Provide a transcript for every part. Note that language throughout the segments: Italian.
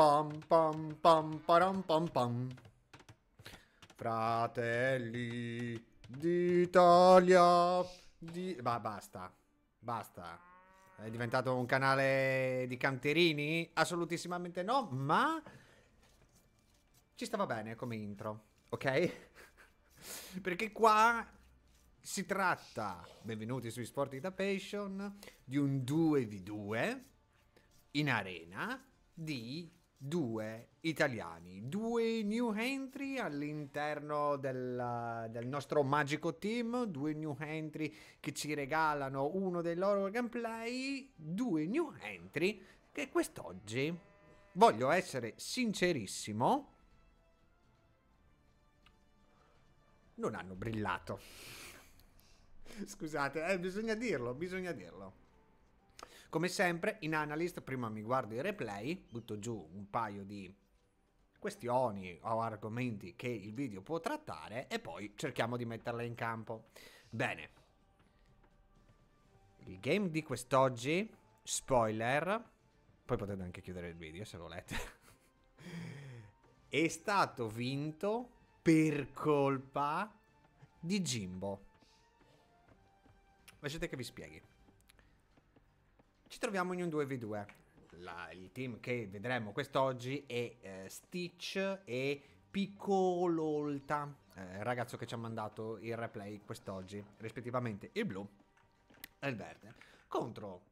pam pam pam param pam pam. Fratelli d'Italia di... Ma basta, basta. È diventato un canale di canterini? Assolutissimamente no, ma... Ci stava bene come intro, ok? Perché qua si tratta, benvenuti sui Sport da Passion, di un 2v2 in arena di due italiani, due new entry all'interno del, del, nostro magico team, due new entry che ci regalano uno dei loro gameplay, due new entry che quest'oggi, voglio essere sincerissimo, non hanno brillato. Scusate, eh, bisogna dirlo, bisogna dirlo. Come sempre in Analyst prima mi guardo i replay, butto giù un paio di questioni o argomenti che il video può trattare e poi cerchiamo di metterle in campo. Bene, il game di quest'oggi, spoiler, poi potete anche chiudere il video se volete, è stato vinto per colpa di Jimbo. Lasciate che vi spieghi ci troviamo in un 2v2. La, il team che vedremo quest'oggi è eh, Stitch e Piccololta, eh, il ragazzo che ci ha mandato il replay quest'oggi, rispettivamente il blu e il verde, contro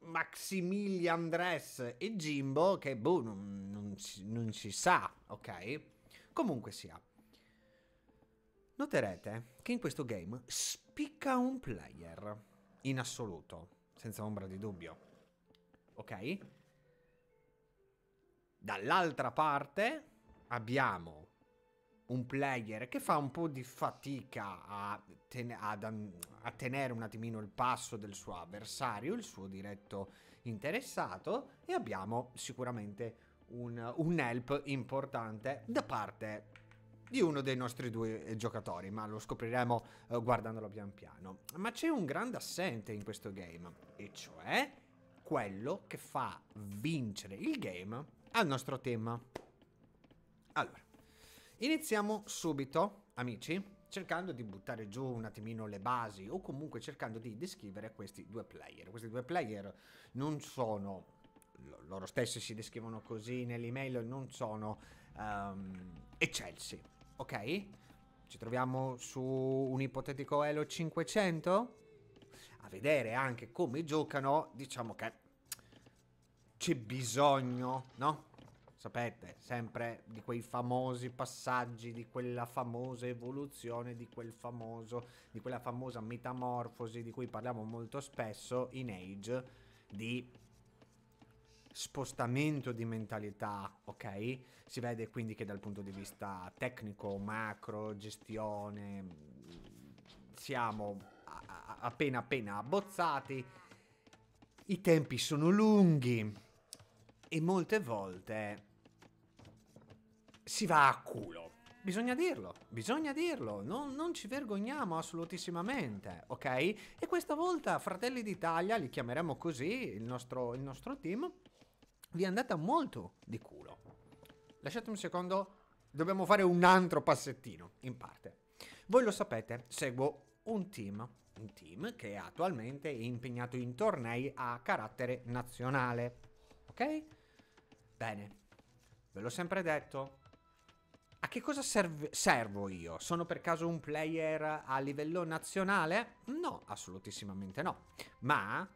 Maximilian Dress e Jimbo, che boh, non, non, si, non si sa, ok? Comunque sia. Noterete che in questo game spicca un player, in assoluto senza ombra di dubbio. Ok? Dall'altra parte abbiamo un player che fa un po' di fatica a, ten ad, a, tenere un attimino il passo del suo avversario, il suo diretto interessato, e abbiamo sicuramente un, un help importante da parte di uno dei nostri due eh, giocatori, ma lo scopriremo eh, guardandolo pian piano. Ma c'è un grande assente in questo game, e cioè quello che fa vincere il game al nostro team. Allora, iniziamo subito, amici, cercando di buttare giù un attimino le basi o comunque cercando di descrivere questi due player. Questi due player non sono loro stessi si descrivono così nell'email, non sono um, eccelsi Ok. Ci troviamo su un ipotetico Elo 500. A vedere anche come giocano, diciamo che c'è bisogno, no? Sapete, sempre di quei famosi passaggi, di quella famosa evoluzione, di quel famoso, di quella famosa metamorfosi di cui parliamo molto spesso in Age, di spostamento di mentalità, ok? Si vede quindi che dal punto di vista tecnico, macro, gestione, siamo appena appena abbozzati, i tempi sono lunghi e molte volte si va a culo. Bisogna dirlo, bisogna dirlo, non, non, ci vergogniamo assolutissimamente, ok? E questa volta Fratelli d'Italia, li chiameremo così, il nostro, il nostro team, vi è andata molto di culo. Lasciate un secondo, dobbiamo fare un altro passettino, in parte. Voi lo sapete, seguo un team, un team che attualmente è impegnato in tornei a carattere nazionale, ok? Bene, ve l'ho sempre detto. A che cosa serve, servo io? Sono per caso un player a livello nazionale? No, assolutissimamente no. Ma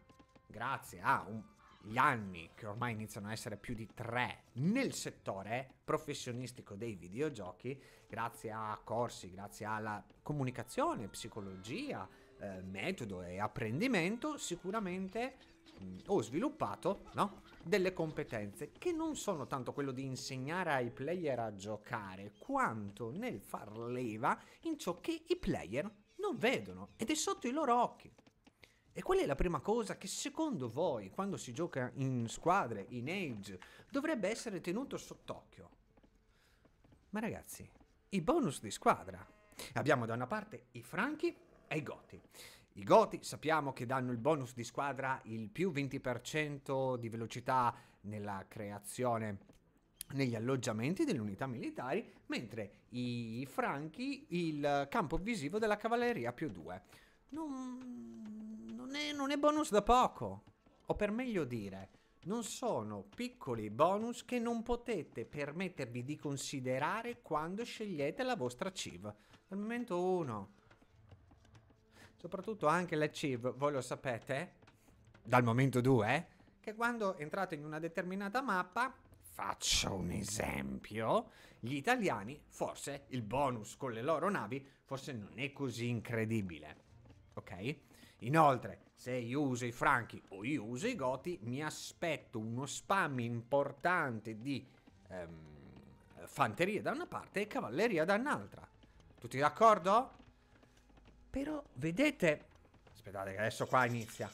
grazie a un gli anni, che ormai iniziano a essere più di tre, nel settore professionistico dei videogiochi, grazie a corsi, grazie alla comunicazione, psicologia, eh, metodo e apprendimento, sicuramente mh, mm, ho sviluppato no? delle competenze che non sono tanto quello di insegnare ai player a giocare, quanto nel far leva in ciò che i player non vedono ed è sotto i loro occhi. E qual è la prima cosa che secondo voi, quando si gioca in squadre, in age, dovrebbe essere tenuto sott'occhio? Ma ragazzi, i bonus di squadra. Abbiamo da una parte i franchi e i goti. I goti sappiamo che danno il bonus di squadra il più 20% di velocità nella creazione negli alloggiamenti delle unità militari, mentre i franchi il campo visivo della cavalleria più 2. Non, non è, non è bonus da poco. O per meglio dire, non sono piccoli bonus che non potete permettervi di considerare quando scegliete la vostra Civ. Al momento uno. Soprattutto anche la Civ, voi lo sapete, dal momento 2, che quando entrate in una determinata mappa, faccio un esempio, gli italiani forse il bonus con le loro navi forse non è così incredibile. Ok? Inoltre, se io uso i franchi o io uso i goti, mi aspetto uno spam importante di ehm, fanteria da una parte e cavalleria dall'altra. Tutti d'accordo? Però vedete... Aspettate che adesso qua inizia.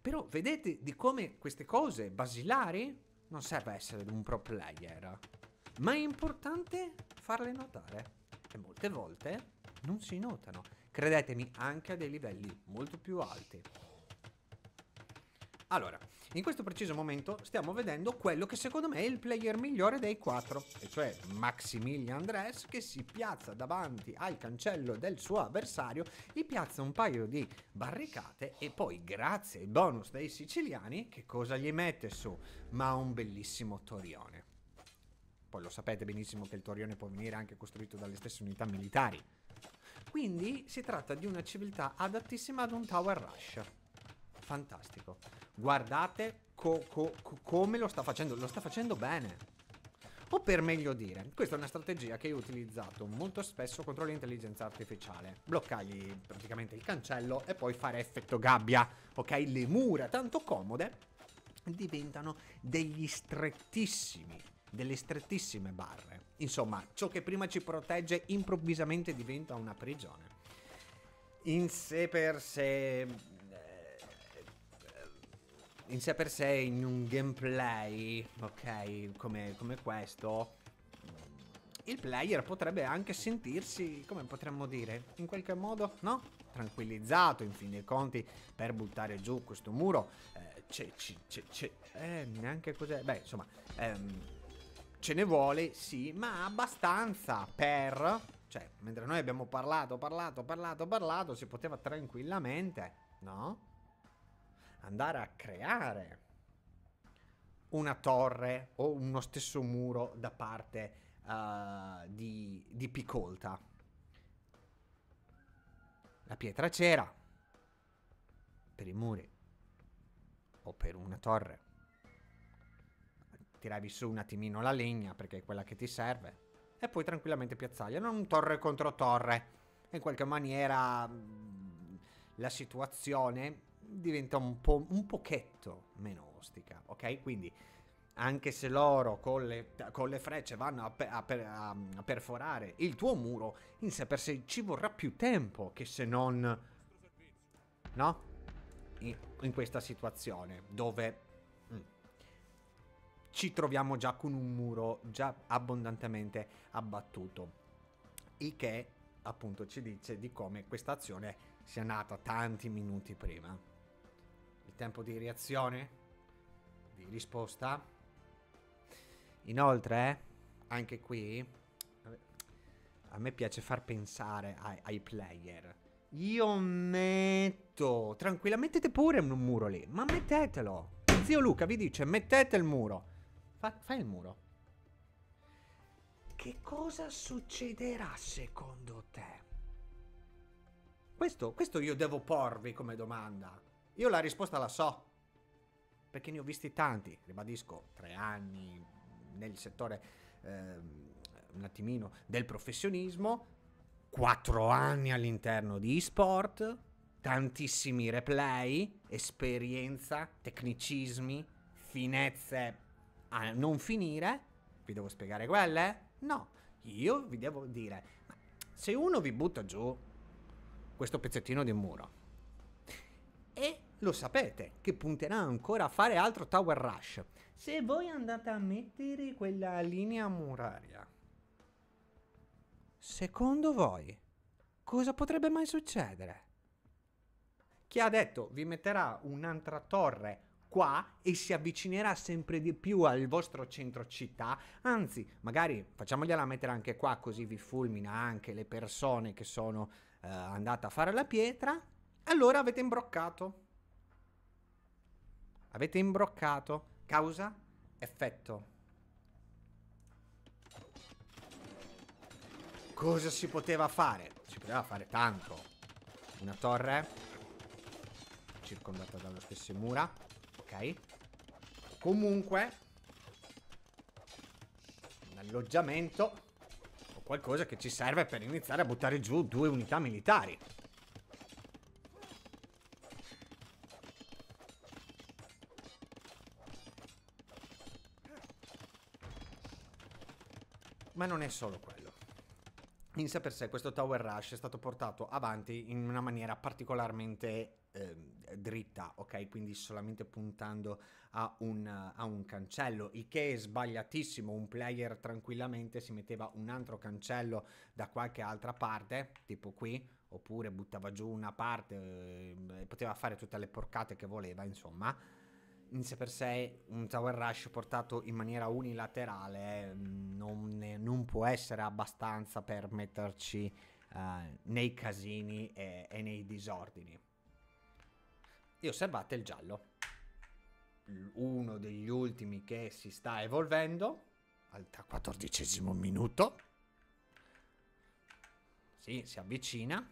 Però vedete di come queste cose basilari non serve essere un pro player. Ma è importante farle notare. E molte volte non si notano credetemi anche a dei livelli molto più alti. Allora, in questo preciso momento stiamo vedendo quello che secondo me è il player migliore dei quattro, e cioè Maximilian Andres che si piazza davanti al cancello del suo avversario, gli piazza un paio di barricate e poi grazie ai bonus dei siciliani che cosa gli mette su? Ma un bellissimo torione. Poi lo sapete benissimo che il torione può venire anche costruito dalle stesse unità militari. Quindi si tratta di una civiltà adattissima ad un Tower Rush. Fantastico. Guardate co co co come lo sta facendo. Lo sta facendo bene. O per meglio dire, questa è una strategia che io ho utilizzato molto spesso contro l'intelligenza artificiale. Bloccargli praticamente il cancello e poi fare effetto gabbia. Ok, le mura tanto comode diventano degli strettissimi, delle strettissime barre. Insomma, ciò che prima ci protegge improvvisamente diventa una prigione. In sé per sé eh, in sé per sé in un gameplay, ok, come, come, questo, il player potrebbe anche sentirsi, come potremmo dire, in qualche modo, no? Tranquillizzato, in fin dei conti, per buttare giù questo muro. Eh, c'è, c'è, c'è, eh, neanche cos'è, beh, insomma... Ehm, ce ne vuole, sì, ma abbastanza per... Cioè, mentre noi abbiamo parlato, parlato, parlato, parlato, si poteva tranquillamente, no? Andare a creare una torre o uno stesso muro da parte uh, di, di Picolta. La pietra c'era per i muri o per una torre tiravi su un attimino la legna, perché è quella che ti serve, e poi tranquillamente piazzarli. Non torre contro torre. In qualche maniera mm, la situazione diventa un, po', un pochetto meno ostica, ok? Quindi anche se loro con le, con le frecce vanno a, per, a, a, perforare il tuo muro, in sé per sé ci vorrà più tempo che se non... No? in, in questa situazione, dove ci troviamo già con un muro già abbondantemente abbattuto. Il che appunto ci dice di come questa azione sia nata tanti minuti prima. Il tempo di reazione, di risposta. Inoltre, anche qui, a me piace far pensare ai, ai player. Io metto tranquillamente mettete pure un muro lì, ma mettetelo. Zio Luca vi dice mettete il muro. Fa, fai il muro. Che cosa succederà secondo te? Questo, questo io devo porvi come domanda. Io la risposta la so. Perché ne ho visti tanti, ribadisco, tre anni nel settore, eh, un attimino, del professionismo, quattro anni all'interno di eSport, tantissimi replay, esperienza, tecnicismi, finezze a non finire, vi devo spiegare quelle? No, io vi devo dire, se uno vi butta giù questo pezzettino di muro e lo sapete che punterà ancora a fare altro tower rush, se voi andate a mettere quella linea muraria, secondo voi cosa potrebbe mai succedere? Chi ha detto vi metterà un'altra torre qua e si avvicinerà sempre di più al vostro centro città. Anzi, magari facciamogliela mettere anche qua così vi fulmina anche le persone che sono eh, andate a fare la pietra. Allora avete imbroccato. Avete imbroccato. Causa? Effetto. Cosa si poteva fare? Si poteva fare tanto. Una torre circondata dalle stesse mura ok. Comunque, un alloggiamento o qualcosa che ci serve per iniziare a buttare giù due unità militari. Ma non è solo quello. In sé per sé questo Tower Rush è stato portato avanti in una maniera particolarmente eh, dritta, ok? Quindi solamente puntando a un, a un cancello, il che è sbagliatissimo, un player tranquillamente si metteva un altro cancello da qualche altra parte, tipo qui, oppure buttava giù una parte, eh, poteva fare tutte le porcate che voleva, insomma. In sé per sé un tower rush portato in maniera unilaterale mm, non, non può essere abbastanza per metterci eh, nei casini e, e nei disordini e osservate il giallo. Uno degli ultimi che si sta evolvendo al quattordicesimo minuto. Sì, si avvicina.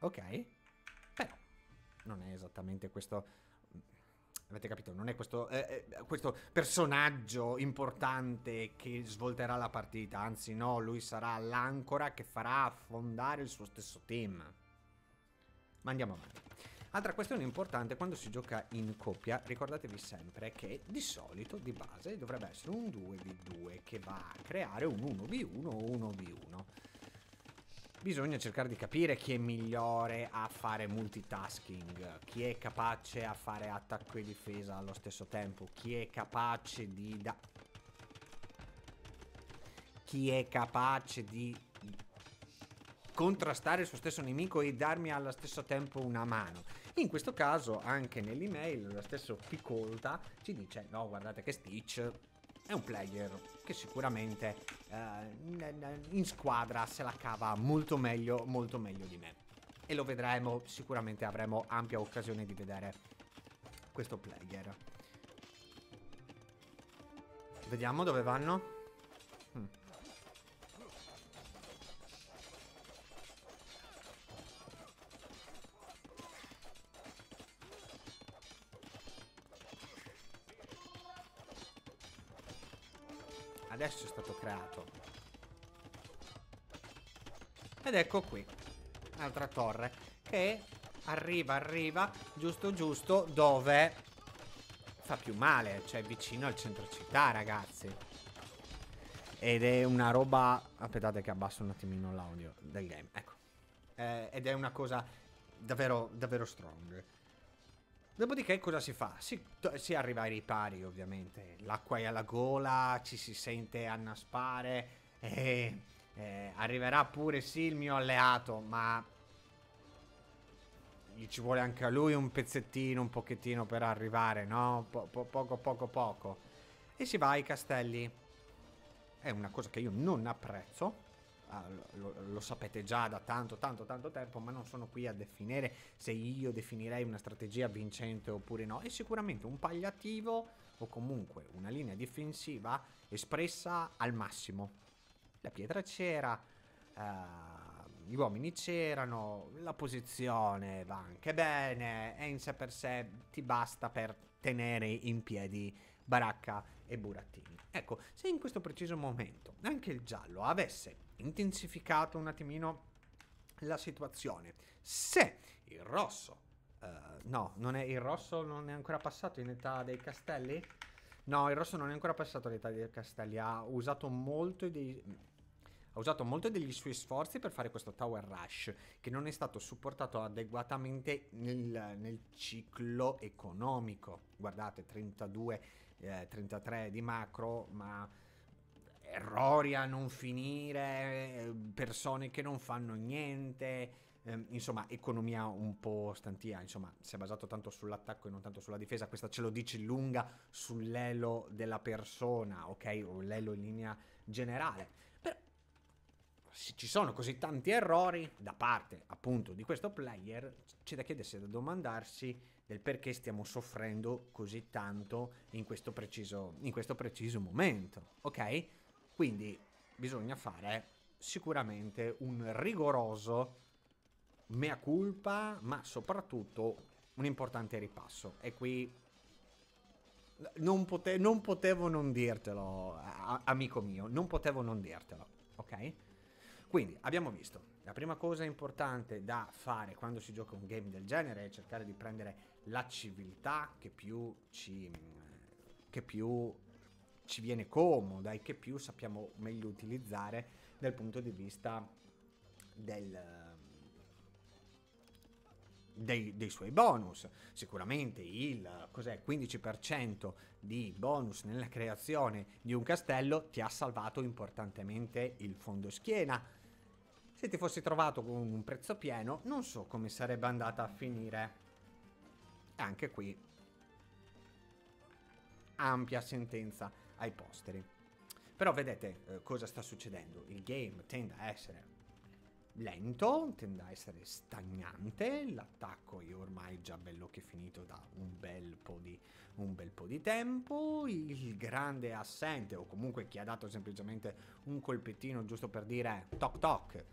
Ok. Però non è esattamente questo... Mm, avete capito? Non è questo, eh, eh, questo personaggio importante che svolterà la partita. Anzi, no, lui sarà l'ancora che farà affondare il suo stesso team. Ma andiamo avanti. Altra questione importante quando si gioca in coppia, ricordatevi sempre che di solito di base dovrebbe essere un 2v2 che va a creare un 1v1 o 1v1. Bisogna cercare di capire chi è migliore a fare multitasking, chi è capace a fare attacco e difesa allo stesso tempo, chi è capace di... Da... chi è capace di contrastare il suo stesso nemico e darmi allo stesso tempo una mano. In questo caso anche nell'email lo stesso Picolta ci dice no guardate che Stitch è un player che sicuramente eh, in squadra se la cava molto meglio, molto meglio di me. E lo vedremo, sicuramente avremo ampia occasione di vedere questo player. Vediamo dove vanno. Adesso è stato creato. Ed ecco qui. Un'altra torre. Che arriva, arriva, giusto, giusto, dove fa più male. Cioè, vicino al centro città, ragazzi. Ed è una roba... Aspettate che abbasso un attimino l'audio del game. Ecco. Eh, ed è una cosa davvero, davvero strong. Dopodiché cosa si fa? Si, si arriva ai ripari ovviamente, l'acqua è alla gola, ci si sente annaspare e eh, arriverà pure sì il mio alleato, ma gli ci vuole anche a lui un pezzettino, un pochettino per arrivare, no? Po po poco poco poco. E si va ai castelli. È una cosa che io non apprezzo. Ah, lo, lo, sapete già da tanto tanto tanto tempo ma non sono qui a definire se io definirei una strategia vincente oppure no è sicuramente un pagliativo o comunque una linea difensiva espressa al massimo la pietra c'era eh, gli uomini c'erano la posizione va anche bene e in sé per sé ti basta per tenere in piedi baracca e Burattini. Ecco, se in questo preciso momento anche il giallo avesse intensificato un attimino la situazione, se il rosso, uh, no, non è, il rosso non è ancora passato in età dei castelli? No, il rosso non è ancora passato all'età dei castelli, ha usato molto dei ha usato molto degli suoi sforzi per fare questo Tower Rush, che non è stato supportato adeguatamente nel, nel ciclo economico. Guardate, 32 eh, 33 di macro, ma errori a non finire, eh, persone che non fanno niente, eh, insomma economia un po' stantia, insomma si è basato tanto sull'attacco e non tanto sulla difesa, questa ce lo dice lunga sull'elo della persona, ok? O l'elo in linea generale. Però se ci sono così tanti errori da parte appunto di questo player, c'è da chiedersi, da domandarsi del perché stiamo soffrendo così tanto in questo preciso, in questo preciso momento, ok? Quindi bisogna fare sicuramente un rigoroso mea culpa, ma soprattutto un importante ripasso. E qui non, pote- non potevo non dirtelo, a- amico mio, non potevo non dirtelo, ok? Quindi abbiamo visto, la prima cosa importante da fare quando si gioca un game del genere è cercare di prendere la civiltà che più ci, che più ci viene comoda e che più sappiamo meglio utilizzare dal punto di vista del, dei, dei, suoi bonus. Sicuramente il 15% di bonus nella creazione di un castello ti ha salvato importantemente il fondo schiena. Se ti fossi trovato con un prezzo pieno, non so come sarebbe andata a finire anche qui ampia sentenza ai posteri. Però vedete eh, cosa sta succedendo. Il game tende a essere lento, tende a essere stagnante, l'attacco è ormai già bello che finito da un bel, po di, un bel po' di tempo, il grande assente o comunque chi ha dato semplicemente un colpettino giusto per dire toc toc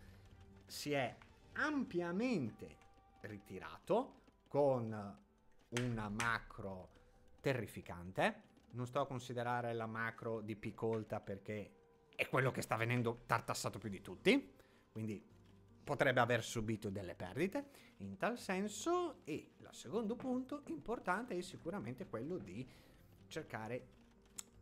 si è ampiamente ritirato con una macro terrificante. Non sto a considerare la macro di Picolta perché è quello che sta venendo tartassato più di tutti, quindi potrebbe aver subito delle perdite in tal senso e il secondo punto importante è sicuramente quello di cercare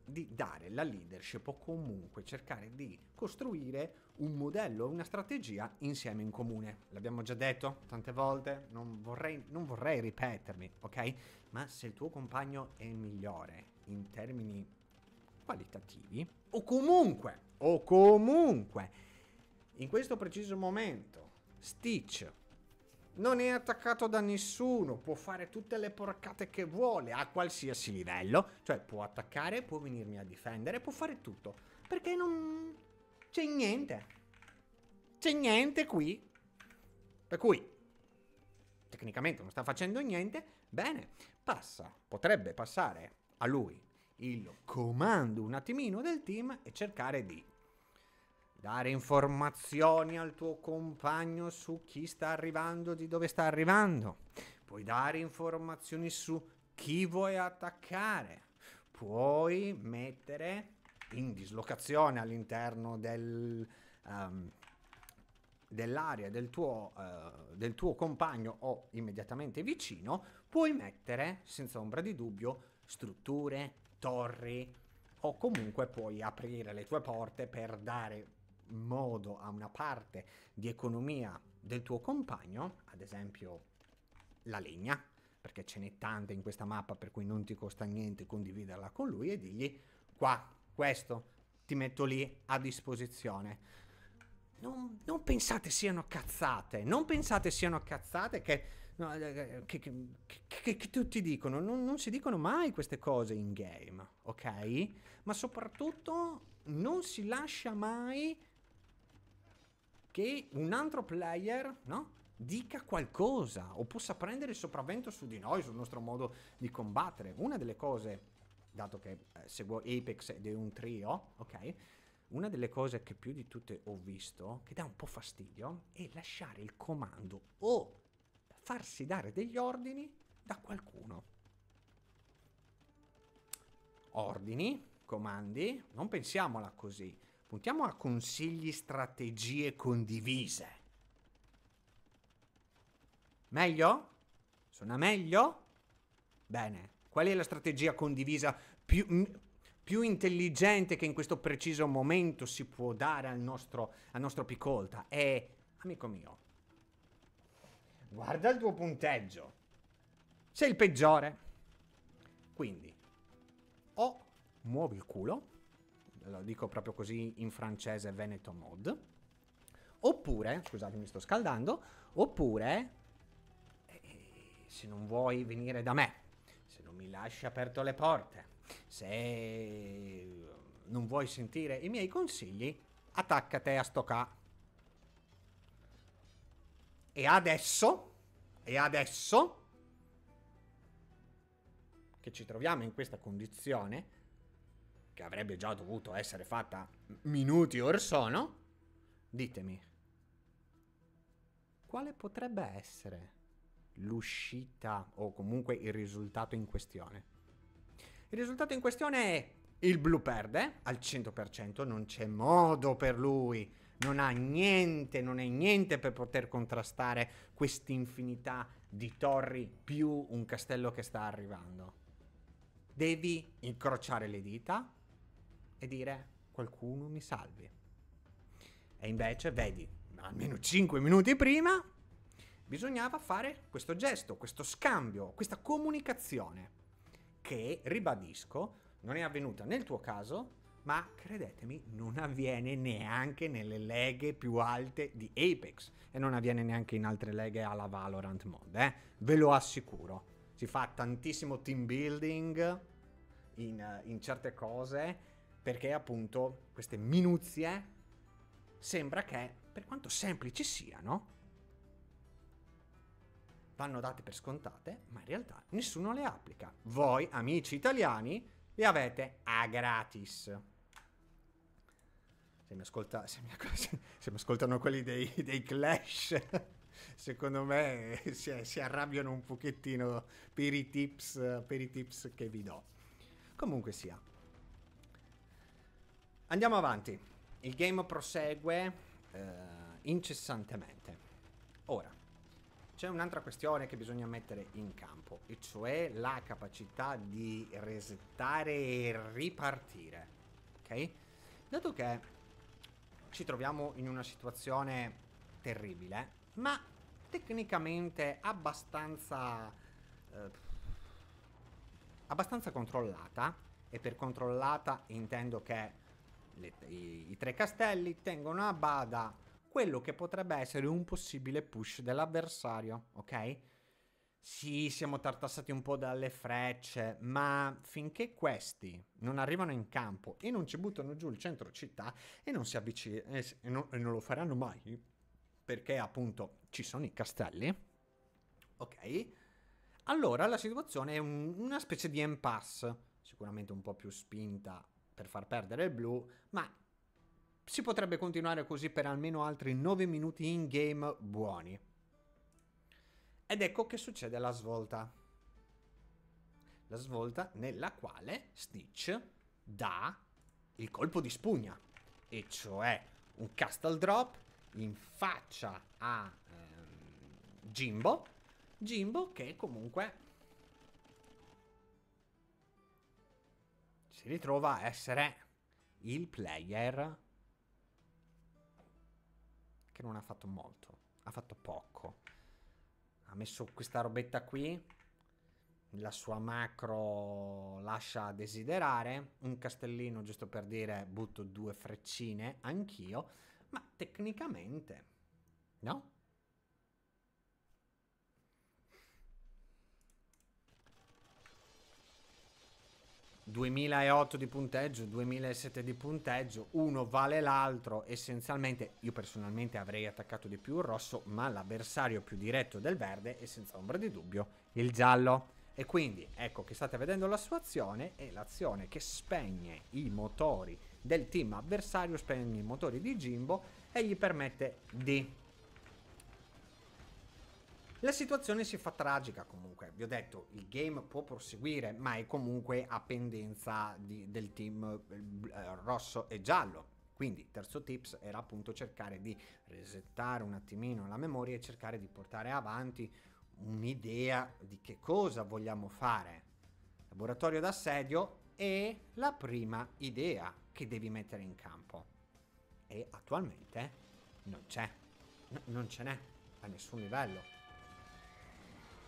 di dare la leadership o comunque cercare di costruire un modello, una strategia insieme in comune. L'abbiamo già detto tante volte, non vorrei, non vorrei ripetermi, ok? Ma se il tuo compagno è migliore in termini qualitativi, o comunque, o comunque, in questo preciso momento, Stitch non è attaccato da nessuno, può fare tutte le porcate che vuole a qualsiasi livello, cioè può attaccare, può venirmi a difendere, può fare tutto, perché non c'è niente, c'è niente qui, per cui tecnicamente non sta facendo niente, bene, passa, potrebbe passare a lui il comando un attimino del team e cercare di dare informazioni al tuo compagno su chi sta arrivando, di dove sta arrivando, puoi dare informazioni su chi vuoi attaccare, puoi mettere in dislocazione all'interno del, um, dell'area del tuo, uh, del tuo compagno o immediatamente vicino, puoi mettere, senza ombra di dubbio, strutture, torri o comunque puoi aprire le tue porte per dare modo a una parte di economia del tuo compagno, ad esempio la legna, perché ce n'è tante in questa mappa per cui non ti costa niente condividerla con lui e digli qua, questo ti metto lì a disposizione. Non, non pensate siano cazzate, non pensate siano cazzate che, eh, eh, che, che, che tutti dicono, non, non si dicono mai queste cose in game, ok? Ma soprattutto non si lascia mai che un altro player, no? dica qualcosa o possa prendere il sopravvento su di noi, sul nostro modo di combattere. Una delle cose, dato che eh, seguo Apex ed è un trio, ok? Una delle cose che più di tutte ho visto, che dà un po' fastidio, è lasciare il comando o farsi dare degli ordini da qualcuno. Ordini, comandi, non pensiamola così Puntiamo a consigli, strategie condivise. Meglio? Suona meglio? Bene. Qual è la strategia condivisa più, mh, più intelligente che in questo preciso momento si può dare al nostro, al nostro Picolta? È, amico mio, guarda il tuo punteggio. Sei il peggiore. Quindi, o muovi il culo lo dico proprio così in francese, Veneto Mod. Oppure, scusate mi sto scaldando, oppure eh, se non vuoi venire da me, se non mi lasci aperto le porte, se non vuoi sentire i miei consigli, attaccate a sto E adesso, e adesso, che ci troviamo in questa condizione, che avrebbe già dovuto essere fatta minuti or sono, ditemi, quale potrebbe essere l'uscita o comunque il risultato in questione? Il risultato in questione è il blu perde al 100%, non c'è modo per lui, non ha niente, non è niente per poter contrastare quest'infinità di torri più un castello che sta arrivando. Devi incrociare le dita, e dire qualcuno mi salvi. E invece, vedi, almeno 5 minuti prima, bisognava fare questo gesto, questo scambio, questa comunicazione, che, ribadisco, non è avvenuta nel tuo caso, ma credetemi, non avviene neanche nelle leghe più alte di Apex e non avviene neanche in altre leghe alla Valorant Mod, eh? ve lo assicuro. Si fa tantissimo team building in, in certe cose perché appunto queste minuzie sembra che, per quanto semplici siano, vanno date per scontate, ma in realtà nessuno le applica. Voi, amici italiani, le avete a gratis. Se mi, ascolta, se mi, se mi ascoltano quelli dei, dei Clash, secondo me eh, si, si, arrabbiano un pochettino per i, tips, per i tips che vi do. Comunque sia, Andiamo avanti. Il game prosegue eh, incessantemente. Ora, c'è un'altra questione che bisogna mettere in campo, e cioè la capacità di resettare e ripartire. Ok? Dato che ci troviamo in una situazione terribile, ma tecnicamente abbastanza... Eh, abbastanza controllata, e per controllata intendo che le, i, i tre castelli tengono a bada quello che potrebbe essere un possibile push dell'avversario, ok? Sì, siamo tartassati un po' dalle frecce, ma finché questi non arrivano in campo e non ci buttano giù il centro città e non si avvicinano e, non, e non lo faranno mai, perché appunto ci sono i castelli, ok? Allora la situazione è un, una specie di impasse, sicuramente un po' più spinta per far perdere il blu, ma si potrebbe continuare così per almeno altri 9 minuti in game buoni. Ed ecco che succede la svolta. La svolta nella quale Stitch dà il colpo di spugna, e cioè un castle drop in faccia a ehm, Jimbo, Jimbo che comunque si ritrova a essere il player che non ha fatto molto, ha fatto poco. Ha messo questa robetta qui, la sua macro lascia desiderare, un castellino giusto per dire butto due freccine anch'io, ma tecnicamente no? 2008 di punteggio, 2007 di punteggio, uno vale l'altro, essenzialmente io personalmente avrei attaccato di più il rosso, ma l'avversario più diretto del verde è senza ombra di dubbio il giallo. E quindi ecco che state vedendo la sua azione è l'azione che spegne i motori del team avversario, spegne i motori di Jimbo e gli permette di la situazione si fa tragica comunque, vi ho detto, il game può proseguire, ma è comunque a pendenza di, del team eh, eh, rosso e giallo. Quindi terzo tips era appunto cercare di resettare un attimino la memoria e cercare di portare avanti un'idea di che cosa vogliamo fare. Laboratorio d'assedio è la prima idea che devi mettere in campo. E attualmente non c'è. N- non ce n'è a nessun livello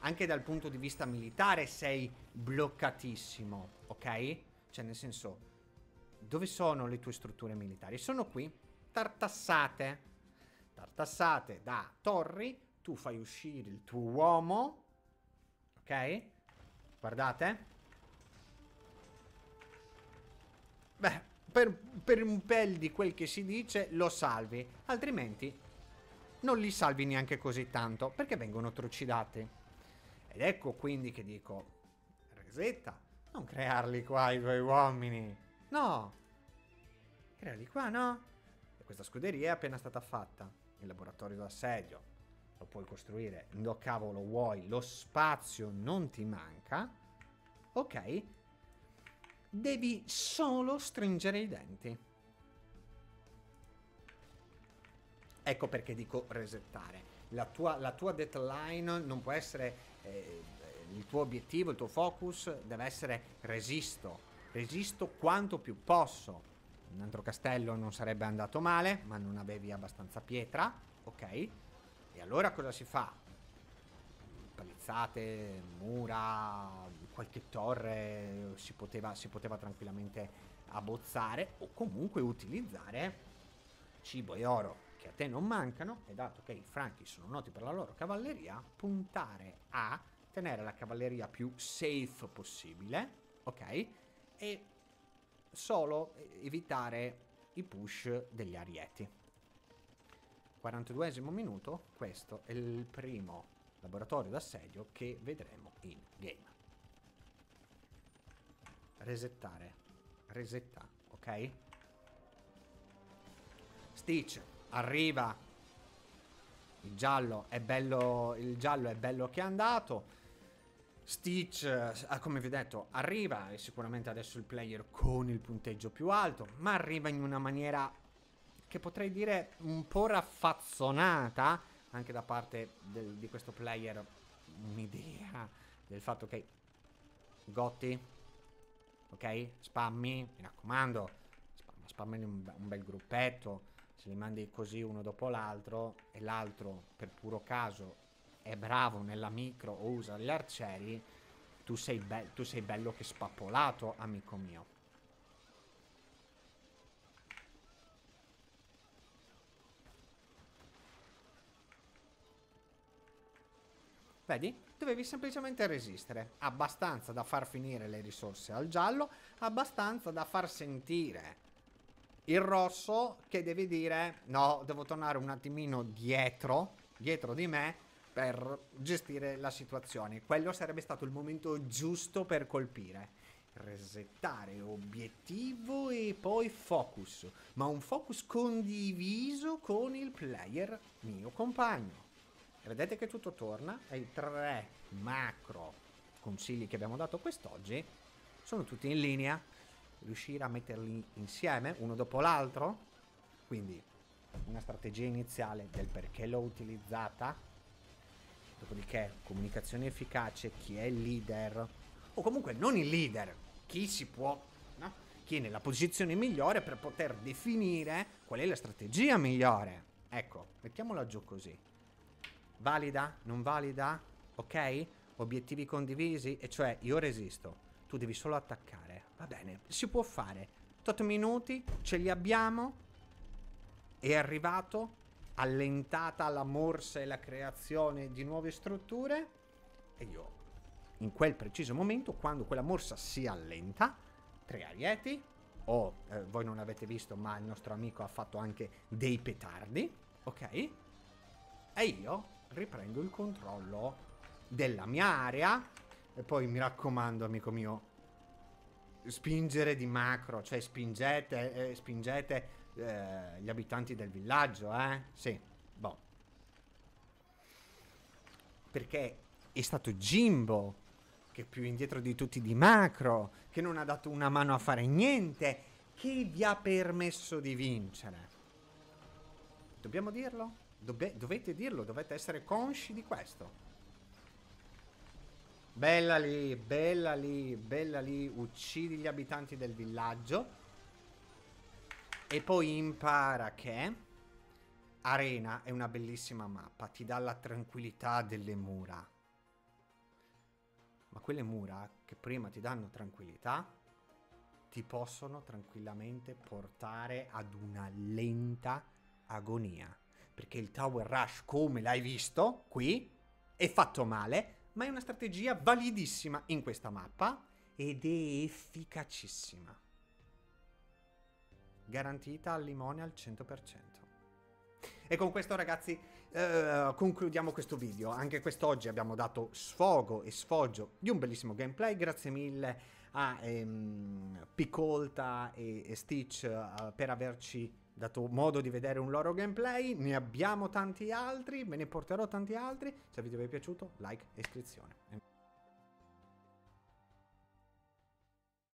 anche dal punto di vista militare sei bloccatissimo, ok? Cioè nel senso, dove sono le tue strutture militari? Sono qui, tartassate, tartassate da torri, tu fai uscire il tuo uomo, ok? Guardate. Beh, per, per un pel di quel che si dice lo salvi, altrimenti non li salvi neanche così tanto, perché vengono trucidati. Ed ecco quindi che dico, Resetta, non crearli qua i tuoi uomini. No, crearli qua, no? E questa scuderia è appena stata fatta, il laboratorio d'assedio. Lo puoi costruire lo cavolo vuoi, lo spazio non ti manca. Ok, devi solo stringere i denti. Ecco perché dico resettare. La tua, la tua deadline non può essere eh, il tuo obiettivo, il tuo focus deve essere resisto, resisto quanto più posso. Un altro castello non sarebbe andato male, ma non avevi abbastanza pietra, ok? E allora cosa si fa? Palizzate, mura, qualche torre si poteva, si poteva tranquillamente abbozzare o comunque utilizzare cibo e oro che a te non mancano, e dato che i franchi sono noti per la loro cavalleria, puntare a tenere la cavalleria più safe possibile, ok? E solo evitare i push degli arieti. 42 minuto, questo è il primo laboratorio d'assedio che vedremo in game. Resettare. Resetta, ok? Stitch, Arriva il giallo è bello, il giallo è bello che è andato. Stitch, eh, ah, come vi ho detto, arriva, è sicuramente adesso il player con il punteggio più alto, ma arriva in una maniera che potrei dire un po' raffazzonata, anche da parte del, di questo player, un'idea del fatto che Gotti, ok, spammi, mi raccomando, spammi un, un bel gruppetto, se li mandi così uno dopo l'altro e l'altro per puro caso è bravo nella micro o usa gli arcieri, tu sei, be tu sei bello che spappolato, amico mio. Vedi? Dovevi semplicemente resistere, abbastanza da far finire le risorse al giallo, abbastanza da far sentire il rosso che deve dire no, devo tornare un attimino dietro, dietro di me per gestire la situazione. Quello sarebbe stato il momento giusto per colpire. Resettare obiettivo e poi focus, ma un focus condiviso con il player mio compagno. Vedete che tutto torna e i tre macro consigli che abbiamo dato quest'oggi sono tutti in linea riuscire a metterli insieme uno dopo l'altro. Quindi una strategia iniziale del perché l'ho utilizzata. Dopodiché comunicazione efficace, chi è il leader. O comunque non il leader, chi si può... No? Chi è nella posizione migliore per poter definire qual è la strategia migliore. Ecco, mettiamola giù così. Valida? Non valida? Ok? Obiettivi condivisi? E cioè io resisto. Tu devi solo attaccare. Va bene, si può fare. 8 minuti, ce li abbiamo. È arrivato, allentata la morsa e la creazione di nuove strutture. E io, in quel preciso momento, quando quella morsa si allenta, tre arieti, o oh, eh, voi non avete visto, ma il nostro amico ha fatto anche dei petardi, ok? E io riprendo il controllo della mia area. E poi mi raccomando, amico mio, spingere di macro, cioè spingete, eh, spingete eh, gli abitanti del villaggio, eh? Sì, boh. Perché è stato Jimbo che più indietro di tutti di macro, che non ha dato una mano a fare niente, che vi ha permesso di vincere. Dobbiamo dirlo? Dove, dovete dirlo, dovete essere consci di questo. Bella lì, bella lì, bella lì. Uccidi gli abitanti del villaggio. E poi impara che Arena è una bellissima mappa. Ti dà la tranquillità delle mura. Ma quelle mura che prima ti danno tranquillità, ti possono tranquillamente portare ad una lenta agonia. Perché il Tower Rush, come l'hai visto qui, è fatto male ma è una strategia validissima in questa mappa ed è efficacissima. Garantita al limone al 100%. E con questo ragazzi eh, concludiamo questo video, anche quest'oggi abbiamo dato sfogo e sfoggio di un bellissimo gameplay, grazie mille a ehm, Piccolta e, e Stitch eh, per averci dato modo di vedere un loro gameplay, ne abbiamo tanti altri, ve ne porterò tanti altri, se il video vi è piaciuto like e iscrizione.